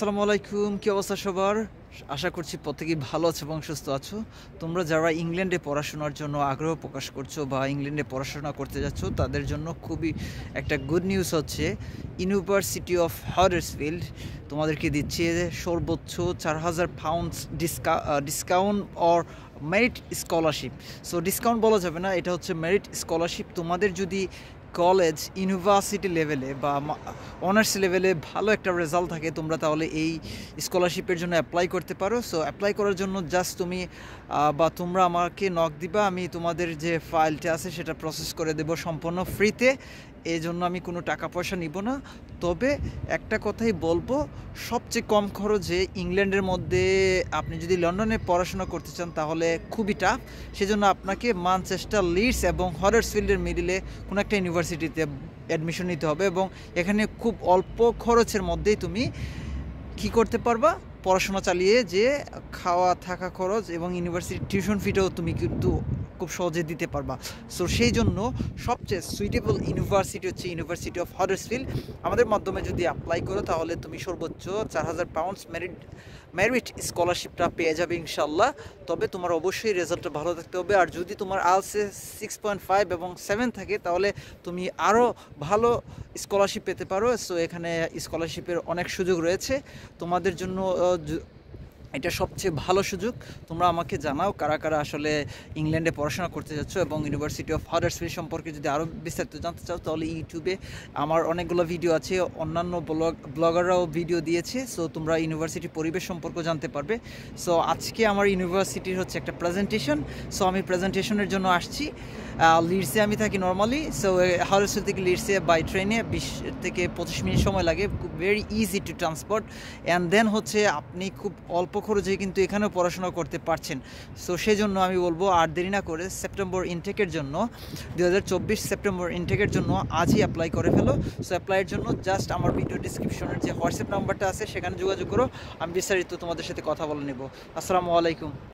আসসালামু আলাইকুম কী অবস্থা সবার আশা করছি প্রত্যেকেই ভালো আছো এবং সুস্থ আছো তোমরা যারা ইংল্যান্ডে পড়াশোনার জন্য আগ্রহ প্রকাশ করছো বা ইংল্যান্ডে পড়াশোনা করতে যাচ্ছ তাদের জন্য খুবই একটা গুড নিউজ হচ্ছে ইউনিভার্সিটি অফ হার্ডার্সফিল্ড তোমাদেরকে দিচ্ছে সর্বোচ্চ চার হাজার পাউন্ডস ডিসকা discount or merit scholarship so discount বলা যাবে না এটা হচ্ছে মেরিট স্কলারশিপ তোমাদের যদি কলেজ ইউনিভার্সিটি লেভেলে বা অনার্স লেভেলে ভালো একটা রেজাল্ট থাকে তোমরা তাহলে এই স্কলারশিপের জন্য অ্যাপ্লাই করতে পারো সো অ্যাপ্লাই করার জন্য জাস্ট তুমি বা তোমরা আমাকে নক দিবা আমি তোমাদের যে ফাইলটা আছে সেটা প্রসেস করে দেব সম্পূর্ণ ফ্রিতে এই জন্য আমি কোনো টাকা পয়সা নিব না তবে একটা কথাই বলবো সবচেয়ে কম খরচে ইংল্যান্ডের মধ্যে আপনি যদি লন্ডনে পড়াশোনা করতে চান তাহলে খুবই টাফ সেজন্য আপনাকে মানচেস্টার লিডস এবং হরার্সফিল্ডের মিডিলে কোনো একটা ইউনিভার্সিটি ইউনিভার্সিটিতে অ্যাডমিশন নিতে হবে এবং এখানে খুব অল্প খরচের মধ্যেই তুমি কি করতে পারবা পড়াশোনা চালিয়ে যে খাওয়া থাকা খরচ এবং ইউনিভার্সিটির টিউশন ফিটাও তুমি কিন্তু খুব সহজে দিতে পারবা সো সেই জন্য সবচেয়ে সুইটেবল ইউনিভার্সিটি হচ্ছে ইউনিভার্সিটি অফ হডার্সফিল্ড আমাদের মাধ্যমে যদি অ্যাপ্লাই করো তাহলে তুমি সর্বোচ্চ চার হাজার পাউন্ডস মেরিট মেরিট স্কলারশিপটা পেয়ে যাবে ইনশাল্লাহ তবে তোমার অবশ্যই রেজাল্টটা ভালো থাকতে হবে আর যদি তোমার আলসে সিক্স পয়েন্ট ফাইভ এবং সেভেন থাকে তাহলে তুমি আরও ভালো স্কলারশিপ পেতে পারো সো এখানে স্কলারশিপের অনেক সুযোগ রয়েছে তোমাদের জন্য এটা সবচেয়ে ভালো সুযোগ তোমরা আমাকে জানাও কারা কারা আসলে ইংল্যান্ডে পড়াশোনা করতে যাচ্ছ এবং ইউনিভার্সিটি অফ হার্ডার্সফিল্ড সম্পর্কে যদি আরও বিস্তারিত জানতে চাও তাহলে ইউটিউবে আমার অনেকগুলো ভিডিও আছে অন্যান্য ব্লগ ব্লগাররাও ভিডিও দিয়েছে সো তোমরা ইউনিভার্সিটি পরিবেশ সম্পর্কে জানতে পারবে সো আজকে আমার ইউনিভার্সিটির হচ্ছে একটা প্রেজেন্টেশন সো আমি প্রেজেন্টেশনের জন্য আসছি লিডসে আমি থাকি নর্মালি সো হাউলসুল থেকে লিডসে বাই ট্রেনে বিশ থেকে পঁচিশ মিনিট সময় লাগে very easy to transport and then হচ্ছে আপনি খুব অল্প খরচে কিন্তু এখানেও পড়াশোনা করতে পারছেন সো সেই জন্য আমি বলবো আর দেরি না করে সেপ্টেম্বর ইনটেকের জন্য দু সেপ্টেম্বর ইনটেকের জন্য আজই অ্যাপ্লাই করে ফেলো সো অ্যাপ্লাইয়ের জন্য জাস্ট আমার ভিডিও ডিসক্রিপশনের যে হোয়াটসঅ্যাপ নাম্বারটা আছে সেখানে যোগাযোগ করো আমি বিস্তারিত তোমাদের সাথে কথা বলে নেব আসসালামু আলাইকুম